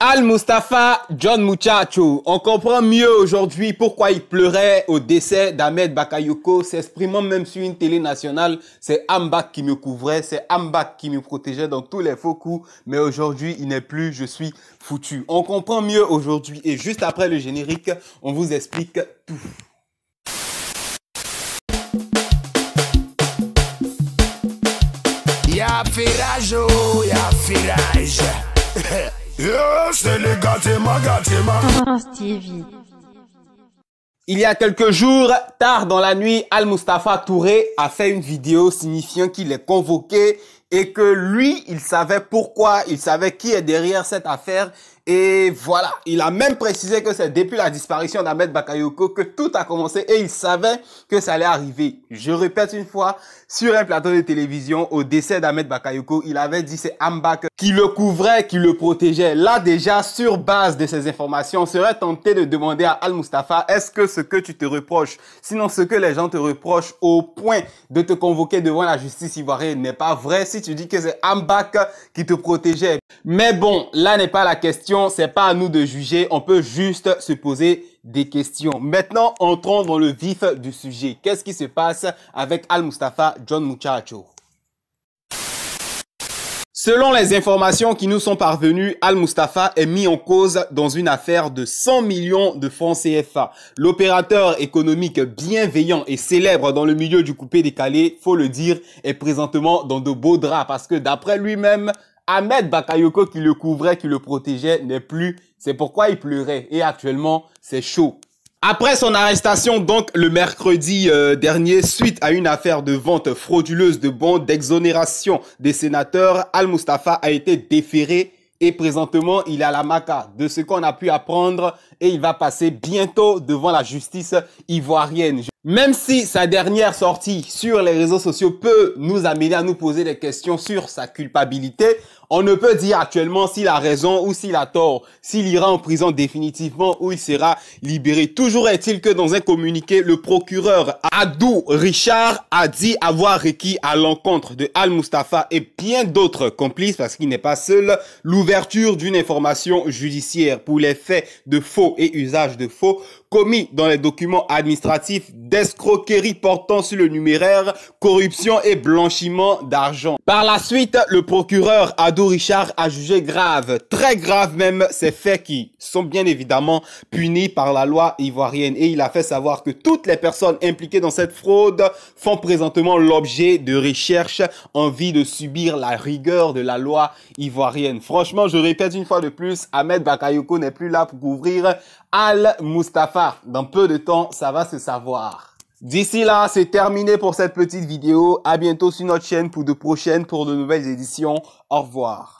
Al Mustafa John Muchacho, on comprend mieux aujourd'hui pourquoi il pleurait au décès d'Ahmed Bakayoko, s'exprimant même sur une télé nationale. C'est Ambak qui me couvrait, c'est Ambak qui me protégeait dans tous les faux coups, mais aujourd'hui il n'est plus, je suis foutu. On comprend mieux aujourd'hui et juste après le générique, on vous explique tout. Ya Il y a quelques jours, tard dans la nuit, Al-Mustafa Touré a fait une vidéo signifiant qu'il est convoqué et que lui, il savait pourquoi, il savait qui est derrière cette affaire. Et voilà, il a même précisé que c'est depuis la disparition d'Ahmed Bakayoko que tout a commencé et il savait que ça allait arriver. Je répète une fois, sur un plateau de télévision, au décès d'Ahmed Bakayoko, il avait dit c'est Ambak qui le couvrait, qui le protégeait. Là déjà, sur base de ces informations, on serait tenté de demander à Al-Mustafa, est-ce que ce que tu te reproches, sinon ce que les gens te reprochent au point de te convoquer devant la justice ivoirienne n'est pas vrai tu dis que c'est Ambak qui te protégeait. Mais bon, là n'est pas la question, c'est pas à nous de juger, on peut juste se poser des questions. Maintenant, entrons dans le vif du sujet. Qu'est-ce qui se passe avec Al Mustafa John Muchacho Selon les informations qui nous sont parvenues, Al-Mustafa est mis en cause dans une affaire de 100 millions de francs CFA. L'opérateur économique bienveillant et célèbre dans le milieu du coupé décalé, faut le dire, est présentement dans de beaux draps parce que d'après lui-même, Ahmed Bakayoko qui le couvrait, qui le protégeait, n'est plus. C'est pourquoi il pleurait. Et actuellement, c'est chaud. Après son arrestation, donc le mercredi euh, dernier, suite à une affaire de vente frauduleuse de bons d'exonération des sénateurs, Al-Mustafa a été déféré et présentement il est à la MACA. De ce qu'on a pu apprendre, et il va passer bientôt devant la justice ivoirienne. Même si sa dernière sortie sur les réseaux sociaux peut nous amener à nous poser des questions sur sa culpabilité, on ne peut dire actuellement s'il a raison ou s'il a tort, s'il ira en prison définitivement ou il sera libéré. Toujours est-il que dans un communiqué, le procureur Adou Richard a dit avoir requis à l'encontre de Al Mustafa et bien d'autres complices, parce qu'il n'est pas seul, l'ouverture d'une information judiciaire pour les faits de faux et usage de faux commis dans les documents administratifs d'escroquerie portant sur le numéraire, corruption et blanchiment d'argent. Par la suite, le procureur Adou Richard a jugé grave, très grave même, ces faits qui sont bien évidemment punis par la loi ivoirienne et il a fait savoir que toutes les personnes impliquées dans cette fraude font présentement l'objet de recherches en vue de subir la rigueur de la loi ivoirienne. Franchement, je répète une fois de plus, Ahmed Bakayoko n'est plus là pour couvrir Al Mustafa. Dans peu de temps, ça va se savoir. D'ici là, c'est terminé pour cette petite vidéo. À bientôt sur notre chaîne pour de prochaines, pour de nouvelles éditions. Au revoir.